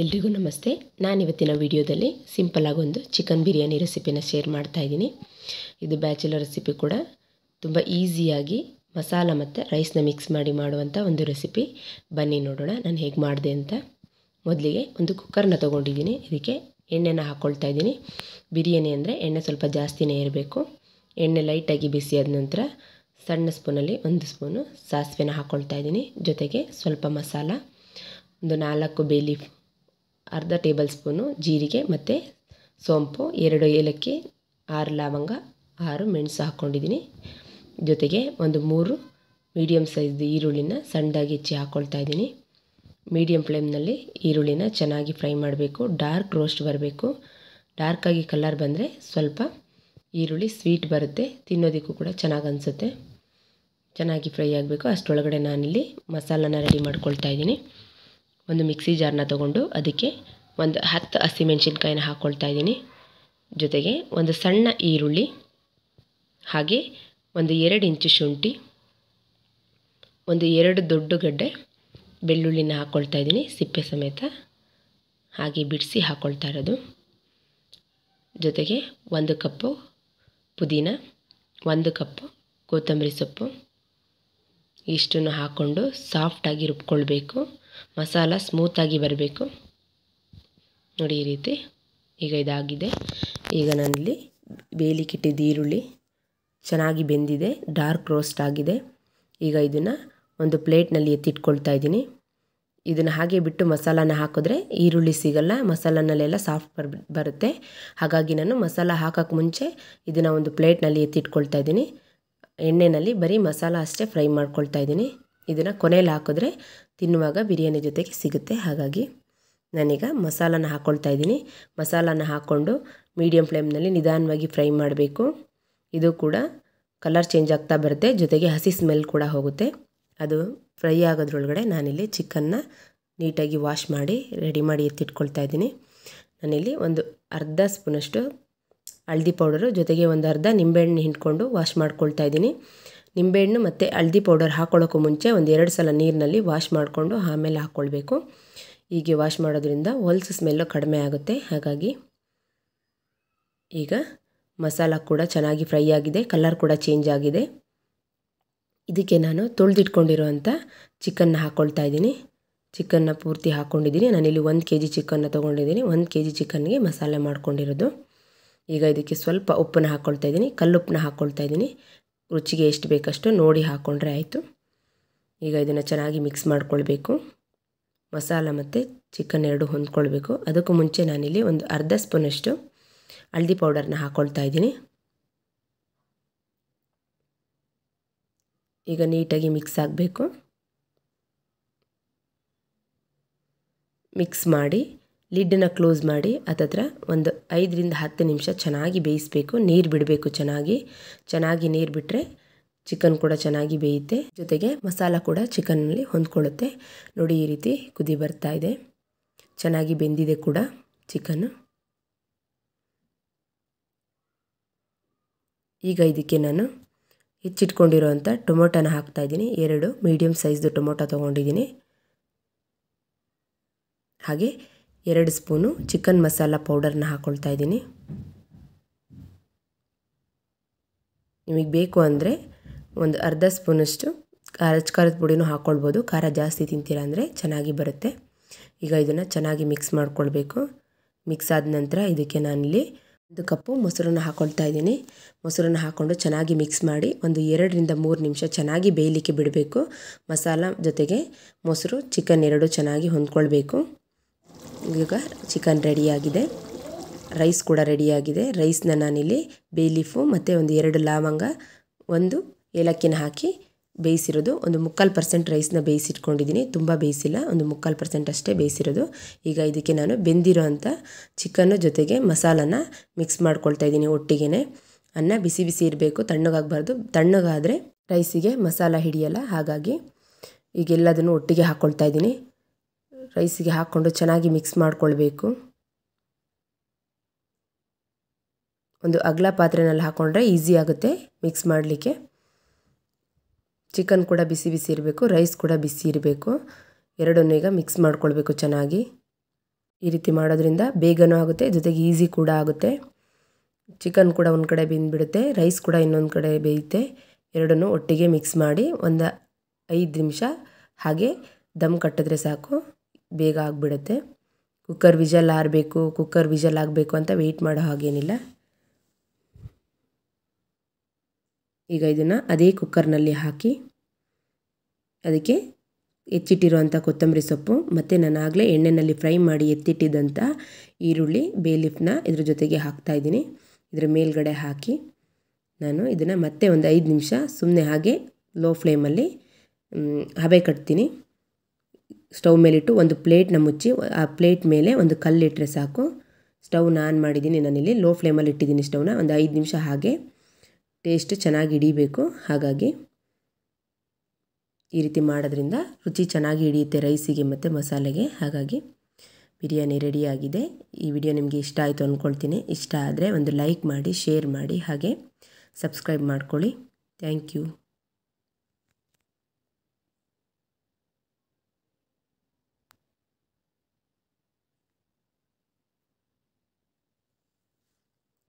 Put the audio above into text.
ಎಲ್ರಿಗೂ ನಮಸ್ತೆ ನಾನು ಇವತ್ತಿನ ವೀಡಿಯೋದಲ್ಲಿ ಸಿಂಪಲಾಗಿ ಒಂದು ಚಿಕನ್ ಬಿರಿಯಾನಿ ರೆಸಿಪಿನ ಶೇರ್ ಮಾಡ್ತಾ ಇದು ಬ್ಯಾಚುಲರ್ ರೆಸಿಪಿ ಕೂಡ ತುಂಬ ಈಸಿಯಾಗಿ ಮಸಾಲ ಮತ್ತು ರೈಸ್ನ ಮಿಕ್ಸ್ ಮಾಡಿ ಮಾಡುವಂಥ ಒಂದು ರೆಸಿಪಿ ಬನ್ನಿ ನೋಡೋಣ ನಾನು ಹೇಗೆ ಮಾಡಿದೆ ಅಂತ ಮೊದಲಿಗೆ ಒಂದು ಕುಕ್ಕರ್ನ ತೊಗೊಂಡಿದ್ದೀನಿ ಇದಕ್ಕೆ ಎಣ್ಣೆನ ಹಾಕ್ಕೊಳ್ತಾ ಇದ್ದೀನಿ ಬಿರಿಯಾನಿ ಅಂದರೆ ಎಣ್ಣೆ ಸ್ವಲ್ಪ ಜಾಸ್ತಿನೇ ಇರಬೇಕು ಎಣ್ಣೆ ಲೈಟಾಗಿ ಬಿಸಿಯಾದ ನಂತರ ಸಣ್ಣ ಸ್ಪೂನಲ್ಲಿ ಒಂದು ಸ್ಪೂನು ಸಾಸಿವೆನ ಹಾಕ್ಕೊಳ್ತಾ ಇದ್ದೀನಿ ಜೊತೆಗೆ ಸ್ವಲ್ಪ ಮಸಾಲ ಒಂದು ನಾಲ್ಕು ಬೇಲಿ ಅರ್ಧ ಟೇಬಲ್ ಸ್ಪೂನು ಜೀರಿಗೆ ಮತ್ತು ಸೋಂಪು ಎರಡು ಏಲಕ್ಕಿ ಆರು ಲವಂಗ ಆರು ಮೆಣಸು ಹಾಕ್ಕೊಂಡಿದ್ದೀನಿ ಜೊತೆಗೆ ಒಂದು ಮೂರು ಮೀಡಿಯಮ್ ಸೈಜ್ದು ಈರುಳ್ಳಿನ ಸಣ್ಣದಾಗಿ ಹೆಚ್ಚಿ ಹಾಕ್ಕೊಳ್ತಾ ಇದ್ದೀನಿ ಮೀಡಿಯಮ್ ಫ್ಲೇಮ್ನಲ್ಲಿ ಈರುಳ್ಳಿನ ಚೆನ್ನಾಗಿ ಫ್ರೈ ಮಾಡಬೇಕು ಡಾರ್ಕ್ ರೋಸ್ಟ್ ಬರಬೇಕು ಡಾರ್ಕಾಗಿ ಕಲರ್ ಬಂದರೆ ಸ್ವಲ್ಪ ಈರುಳ್ಳಿ ಸ್ವೀಟ್ ಬರುತ್ತೆ ತಿನ್ನೋದಕ್ಕೂ ಕೂಡ ಚೆನ್ನಾಗಿ ಅನಿಸುತ್ತೆ ಚೆನ್ನಾಗಿ ಫ್ರೈ ಆಗಬೇಕು ಅಷ್ಟರೊಳಗಡೆ ನಾನಿಲ್ಲಿ ಮಸಾಲನ ರೆಡಿ ಮಾಡ್ಕೊಳ್ತಾ ಇದ್ದೀನಿ ಒಂದು ಮಿಕ್ಸಿ ಜಾರನ್ನ ತೊಗೊಂಡು ಅದಕ್ಕೆ ಒಂದು ಹತ್ತು ಹಸಿಮೆಣ್ಸಿನ್ಕಾಯಿನ ಹಾಕ್ಕೊಳ್ತಾ ಇದ್ದೀನಿ ಜೊತೆಗೆ ಒಂದು ಸಣ್ಣ ಈರುಳ್ಳಿ ಹಾಗೆ ಒಂದು ಎರಡು ಇಂಚು ಶುಂಠಿ ಒಂದು ಎರಡು ದೊಡ್ಡ ಗಡ್ಡೆ ಬೆಳ್ಳುಳ್ಳಿನ ಹಾಕ್ಕೊಳ್ತಾ ಇದ್ದೀನಿ ಸಿಪ್ಪೆ ಸಮೇತ ಹಾಗೆ ಬಿಡಿಸಿ ಹಾಕ್ಕೊಳ್ತಾ ಇರೋದು ಜೊತೆಗೆ ಒಂದು ಕಪ್ಪು ಪುದೀನ ಒಂದು ಕಪ್ಪು ಕೊತ್ತಂಬರಿ ಸೊಪ್ಪು ಇಷ್ಟನ್ನು ಹಾಕ್ಕೊಂಡು ಸಾಫ್ಟಾಗಿ ರುಬ್ಕೊಳ್ಬೇಕು ಮಸಾಲ ಸ್ಮೂತಾಗಿ ಬರಬೇಕು ನೋಡಿ ಈ ರೀತಿ ಈಗ ಇದಾಗಿದೆ ಈಗ ನಾನಿಲ್ಲಿ ಬೇಲಿಕಿಟ್ಟಿದ್ದು ಈರುಳ್ಳಿ ಚೆನ್ನಾಗಿ ಬೆಂದಿದೆ ಡಾರ್ಕ್ ರೋಸ್ಟ್ ಆಗಿದೆ ಈಗ ಇದನ್ನು ಒಂದು ಪ್ಲೇಟ್ನಲ್ಲಿ ಎತ್ತಿಟ್ಕೊಳ್ತಾ ಇದ್ದೀನಿ ಇದನ್ನು ಹಾಗೆ ಬಿಟ್ಟು ಮಸಾಲಾನ ಹಾಕಿದ್ರೆ ಈರುಳ್ಳಿ ಸಿಗಲ್ಲ ಮಸಾಲನಲ್ಲೆಲ್ಲ ಸಾಫ್ಟ್ ಬರ್ ಬರುತ್ತೆ ಹಾಗಾಗಿ ನಾನು ಮಸಾಲ ಹಾಕೋಕ್ಕೆ ಮುಂಚೆ ಇದನ್ನು ಒಂದು ಪ್ಲೇಟ್ನಲ್ಲಿ ಎತ್ತಿಟ್ಕೊಳ್ತಾ ಇದ್ದೀನಿ ಎಣ್ಣೆಯಲ್ಲಿ ಬರೀ ಮಸಾಲ ಅಷ್ಟೇ ಫ್ರೈ ಮಾಡ್ಕೊಳ್ತಾ ಇದ್ದೀನಿ ಇದನ್ನು ಕೊನೆಯಲ್ಲಿ ಹಾಕಿದ್ರೆ ತಿನ್ನುವಾಗ ಬಿರಿಯಾನಿ ಜೊತೆಗೆ ಸಿಗುತ್ತೆ ಹಾಗಾಗಿ ನಾನೀಗ ಮಸಾಲಾನ ಹಾಕ್ಕೊಳ್ತಾ ಇದ್ದೀನಿ ಮಸಾಲಾನ ಹಾಕ್ಕೊಂಡು ಮೀಡಿಯಮ್ ಫ್ಲೇಮ್ನಲ್ಲಿ ನಿಧಾನವಾಗಿ ಫ್ರೈ ಮಾಡಬೇಕು ಇದು ಕೂಡ ಕಲರ್ ಚೇಂಜ್ ಆಗ್ತಾ ಬರುತ್ತೆ ಜೊತೆಗೆ ಹಸಿ ಸ್ಮೆಲ್ ಕೂಡ ಹೋಗುತ್ತೆ ಅದು ಫ್ರೈ ಆಗೋದ್ರೊಳಗಡೆ ನಾನಿಲ್ಲಿ ಚಿಕನ್ನ ನೀಟಾಗಿ ವಾಶ್ ಮಾಡಿ ರೆಡಿ ಮಾಡಿ ಎತ್ತಿಟ್ಕೊಳ್ತಾ ಇದ್ದೀನಿ ನಾನಿಲ್ಲಿ ಒಂದು ಅರ್ಧ ಸ್ಪೂನಷ್ಟು ಹಳದಿ ಪೌಡರು ಜೊತೆಗೆ ಒಂದು ಅರ್ಧ ನಿಂಬೆಹಣ್ಣು ಹಿಂಡ್ಕೊಂಡು ವಾಶ್ ಮಾಡ್ಕೊಳ್ತಾ ಇದ್ದೀನಿ ನಿಂಬೆಹಣ್ಣು ಮತ್ತು ಹಳದಿ ಪೌಡರ್ ಹಾಕೊಳ್ಳೋಕ್ಕೂ ಮುಂಚೆ ಒಂದು ಎರಡು ಸಲ ನೀರಿನಲ್ಲಿ ವಾಶ್ ಮಾಡಿಕೊಂಡು ಆಮೇಲೆ ಹಾಕ್ಕೊಳ್ಬೇಕು ಹೀಗೆ ವಾಶ್ ಮಾಡೋದ್ರಿಂದ ಹೊಲ್ಸು ಸ್ಮೆಲ್ಲು ಕಡಿಮೆ ಆಗುತ್ತೆ ಹಾಗಾಗಿ ಈಗ ಮಸಾಲ ಕೂಡ ಚೆನ್ನಾಗಿ ಫ್ರೈ ಆಗಿದೆ ಕಲರ್ ಕೂಡ ಚೇಂಜ್ ಆಗಿದೆ ಇದಕ್ಕೆ ನಾನು ತೊಳೆದಿಟ್ಕೊಂಡಿರುವಂಥ ಚಿಕನ್ನ ಹಾಕ್ಕೊಳ್ತಾ ಇದ್ದೀನಿ ಚಿಕನ್ನ ಪೂರ್ತಿ ಹಾಕ್ಕೊಂಡಿದ್ದೀನಿ ನಾನಿಲ್ಲಿ ಒಂದು ಕೆ ಜಿ ಚಿಕನ್ನ ತೊಗೊಂಡಿದ್ದೀನಿ ಒಂದು ಕೆ ಜಿ ಚಿಕನ್ಗೆ ಮಸಾಲೆ ಮಾಡ್ಕೊಂಡಿರೋದು ಈಗ ಇದಕ್ಕೆ ಸ್ವಲ್ಪ ಉಪ್ಪನ್ನು ಹಾಕ್ಕೊಳ್ತಾ ಇದ್ದೀನಿ ಕಲ್ಲುಪ್ಪನ್ನ ಹಾಕ್ಕೊಳ್ತಾ ಇದ್ದೀನಿ ರುಚಿಗೆ ಎಷ್ಟು ಬೇಕಷ್ಟು ನೋಡಿ ಹಾಕ್ಕೊಂಡ್ರೆ ಆಯಿತು ಈಗ ಇದನ್ನು ಚೆನ್ನಾಗಿ ಮಿಕ್ಸ್ ಮಾಡಿಕೊಳ್ಬೇಕು ಮಸಾಲ ಮತ್ತು ಚಿಕನ್ ಎರಡು ಹೊಂದ್ಕೊಳ್ಬೇಕು ಅದಕ್ಕೂ ಮುಂಚೆ ನಾನಿಲ್ಲಿ ಒಂದು ಅರ್ಧ ಸ್ಪೂನಷ್ಟು ಹಳದಿ ಪೌಡರ್ನ ಹಾಕ್ಕೊಳ್ತಾ ಇದ್ದೀನಿ ಈಗ ನೀಟಾಗಿ ಮಿಕ್ಸ್ ಆಗಬೇಕು ಮಿಕ್ಸ್ ಮಾಡಿ ಲಿಡ್ಡನ್ನು ಕ್ಲೋಸ್ ಮಾಡಿ ಅದತ್ರ ಒಂದು ಐದರಿಂದ ಹತ್ತು ನಿಮಿಷ ಚೆನ್ನಾಗಿ ಬೇಯಿಸಬೇಕು ನೀರು ಬಿಡಬೇಕು ಚೆನ್ನಾಗಿ ಚೆನ್ನಾಗಿ ನೀರು ಬಿಟ್ಟರೆ ಚಿಕನ್ ಕೂಡ ಚೆನ್ನಾಗಿ ಬೇಯುತ್ತೆ ಜೊತೆಗೆ ಮಸಾಲ ಕೂಡ ಚಿಕನ್ನಲ್ಲಿ ಹೊಂದ್ಕೊಳ್ಳುತ್ತೆ ನೋಡಿ ಈ ರೀತಿ ಕುದಿ ಬರ್ತಾ ಇದೆ ಚೆನ್ನಾಗಿ ಬೆಂದಿದೆ ಕೂಡ ಚಿಕನ್ನು ಈಗ ಇದಕ್ಕೆ ನಾನು ಹೆಚ್ಚಿಟ್ಕೊಂಡಿರೋವಂಥ ಟೊಮೊಟೊನ ಹಾಕ್ತಾಯಿದ್ದೀನಿ ಎರಡು ಮೀಡಿಯಮ್ ಸೈಜ್ದು ಟೊಮೊಟೊ ತೊಗೊಂಡಿದ್ದೀನಿ ಹಾಗೆ ಎರಡು ಸ್ಪೂನು ಚಿಕನ್ ಮಸಾಲ ಪೌಡರ್ನ ಹಾಕ್ಕೊಳ್ತಾ ಇದ್ದೀನಿ ನಿಮಗೆ ಬೇಕು ಅಂದರೆ ಒಂದು ಅರ್ಧ ಸ್ಪೂನಷ್ಟು ಖಾರ ಖಾರದ ಪುಡಿನೂ ಹಾಕ್ಕೊಳ್ಬೋದು ಖಾರ ಜಾಸ್ತಿ ತಿಂತೀರ ಅಂದರೆ ಚೆನ್ನಾಗಿ ಬರುತ್ತೆ ಈಗ ಇದನ್ನು ಚೆನ್ನಾಗಿ ಮಿಕ್ಸ್ ಮಾಡ್ಕೊಳ್ಬೇಕು ಮಿಕ್ಸ್ ಆದ ನಂತರ ಇದಕ್ಕೆ ನಾನಿಲ್ಲಿ ಒಂದು ಕಪ್ಪು ಮೊಸರನ್ನು ಹಾಕ್ಕೊಳ್ತಾ ಇದ್ದೀನಿ ಮೊಸರನ್ನು ಹಾಕ್ಕೊಂಡು ಚೆನ್ನಾಗಿ ಮಿಕ್ಸ್ ಮಾಡಿ ಒಂದು ಎರಡರಿಂದ ಮೂರು ನಿಮಿಷ ಚೆನ್ನಾಗಿ ಬೇಯಲಿಕ್ಕೆ ಬಿಡಬೇಕು ಮಸಾಲ ಜೊತೆಗೆ ಮೊಸರು ಚಿಕನ್ ಎರಡು ಚೆನ್ನಾಗಿ ಹೊಂದ್ಕೊಳ್ಬೇಕು ಈಗ ಚಿಕನ್ ರೆಡಿಯಾಗಿದೆ ರೈಸ್ ಕೂಡ ರೆಡಿಯಾಗಿದೆ ರೈಸ್ನ ನಾನಿಲ್ಲಿ ಬೇ ಲೀಫು ಮತ್ತು ಒಂದು ಎರಡು ಲವಂಗ ಒಂದು ಏಲಕ್ಕಿನ ಹಾಕಿ ಬೇಯಿಸಿರೋದು ಒಂದು ಮುಕ್ಕಾಲು ಪರ್ಸೆಂಟ್ ರೈಸ್ನ ಬೇಯಿಸಿಟ್ಕೊಂಡಿದ್ದೀನಿ ತುಂಬ ಬೇಯಿಸಿಲ್ಲ ಒಂದು ಮುಕ್ಕಾಲು ಪರ್ಸೆಂಟ್ ಅಷ್ಟೇ ಬೇಯಿಸಿರೋದು ಈಗ ಇದಕ್ಕೆ ನಾನು ಬೆಂದಿರೋ ಅಂಥ ಚಿಕನ್ನು ಜೊತೆಗೆ ಮಸಾಲನ ಮಿಕ್ಸ್ ಮಾಡ್ಕೊಳ್ತಾ ಇದ್ದೀನಿ ಒಟ್ಟಿಗೆ ಅನ್ನ ಬಿಸಿ ಬಿಸಿ ಇರಬೇಕು ತಣ್ಣಗಾಗಬಾರ್ದು ತಣ್ಣಗಾದರೆ ರೈಸಿಗೆ ಮಸಾಲ ಹಿಡಿಯಲ್ಲ ಹಾಗಾಗಿ ಈಗೆಲ್ಲದನ್ನು ಒಟ್ಟಿಗೆ ಹಾಕ್ಕೊಳ್ತಾ ಇದ್ದೀನಿ ರೈಸಿಗೆ ಹಾಕ್ಕೊಂಡು ಚೆನ್ನಾಗಿ ಮಿಕ್ಸ್ ಮಾಡಿಕೊಳ್ಬೇಕು ಒಂದು ಅಗ್ಲ ಪಾತ್ರೆನಲ್ಲಿ ಹಾಕ್ಕೊಂಡ್ರೆ ಈಸಿ ಆಗುತ್ತೆ ಮಿಕ್ಸ್ ಮಾಡಲಿಕ್ಕೆ ಚಿಕನ್ ಕೂಡ ಬಿಸಿ ಬಿಸಿ ಇರಬೇಕು ರೈಸ್ ಕೂಡ ಬಿಸಿ ಇರಬೇಕು ಎರಡನ್ನೂ ಈಗ ಮಿಕ್ಸ್ ಮಾಡ್ಕೊಳ್ಬೇಕು ಚೆನ್ನಾಗಿ ಈ ರೀತಿ ಮಾಡೋದ್ರಿಂದ ಬೇಗನೂ ಆಗುತ್ತೆ ಜೊತೆಗೆ ಈಸಿ ಕೂಡ ಆಗುತ್ತೆ ಚಿಕನ್ ಕೂಡ ಒಂದು ಕಡೆ ಬೆಂದ್ಬಿಡುತ್ತೆ ರೈಸ್ ಕೂಡ ಇನ್ನೊಂದು ಕಡೆ ಬೇಯುತ್ತೆ ಎರಡನ್ನು ಒಟ್ಟಿಗೆ ಮಿಕ್ಸ್ ಮಾಡಿ ಒಂದು ಐದು ನಿಮಿಷ ಹಾಗೆ ದಮ್ ಕಟ್ಟಿದ್ರೆ ಸಾಕು ಬೇಗ ಆಗಿಬಿಡುತ್ತೆ ಕುಕ್ಕರ್ ವಿಜಲ್ ಆರಬೇಕು ಕುಕ್ಕರ್ ವಿಜಲ್ ಆಗಬೇಕು ಅಂತ ವೆಯ್ಟ್ ಮಾಡೋ ಹಾಗೇನಿಲ್ಲ ಈಗ ಇದನ್ನು ಅದೇ ಕುಕ್ಕರ್ನಲ್ಲಿ ಹಾಕಿ ಅದಕ್ಕೆ ಹೆಚ್ಚಿಟ್ಟಿರುವಂಥ ಕೊತ್ತಂಬರಿ ಸೊಪ್ಪು ಮತ್ತು ನಾನು ಆಗಲೇ ಎಣ್ಣೆಯಲ್ಲಿ ಫ್ರೈ ಮಾಡಿ ಎತ್ತಿಟ್ಟಿದ್ದಂಥ ಈರುಳ್ಳಿ ಬೇ ಲೀಫ್ನ ಇದ್ರ ಜೊತೆಗೆ ಹಾಕ್ತಾಯಿದ್ದೀನಿ ಇದರ ಮೇಲ್ಗಡೆ ಹಾಕಿ ನಾನು ಇದನ್ನು ಮತ್ತೆ ಒಂದು ಐದು ನಿಮಿಷ ಸುಮ್ಮನೆ ಹಾಗೆ ಲೋ ಫ್ಲೇಮಲ್ಲಿ ಹಬೆ ಕಟ್ತೀನಿ ಸ್ಟವ್ ಮೇಲಿಟ್ಟು ಒಂದು ಪ್ಲೇಟ್ನ ಮುಚ್ಚಿ ಆ ಪ್ಲೇಟ್ ಮೇಲೆ ಒಂದು ಕಲ್ಲಿಟ್ಟರೆ ಸಾಕು ಸ್ಟವ್ನ ಆನ್ ಮಾಡಿದ್ದೀನಿ ನಾನಿಲ್ಲಿ ಲೋ ಫ್ಲೇಮಲ್ಲಿ ಇಟ್ಟಿದ್ದೀನಿ ಸ್ಟವ್ನ ಒಂದು ಐದು ನಿಮಿಷ ಹಾಗೆ ಟೇಸ್ಟ್ ಚೆನ್ನಾಗಿ ಹಿಡಿಬೇಕು ಹಾಗಾಗಿ ಈ ರೀತಿ ಮಾಡೋದ್ರಿಂದ ರುಚಿ ಚೆನ್ನಾಗಿ ಹಿಡಿಯುತ್ತೆ ರೈಸಿಗೆ ಮತ್ತು ಮಸಾಲೆಗೆ ಹಾಗಾಗಿ ಬಿರಿಯಾನಿ ರೆಡಿಯಾಗಿದೆ ಈ ವಿಡಿಯೋ ನಿಮಗೆ ಇಷ್ಟ ಆಯಿತು ಅಂದ್ಕೊಳ್ತೀನಿ ಇಷ್ಟ ಆದರೆ ಒಂದು ಲೈಕ್ ಮಾಡಿ ಶೇರ್ ಮಾಡಿ ಹಾಗೆ ಸಬ್ಸ್ಕ್ರೈಬ್ ಮಾಡ್ಕೊಳ್ಳಿ ಥ್ಯಾಂಕ್ ಯು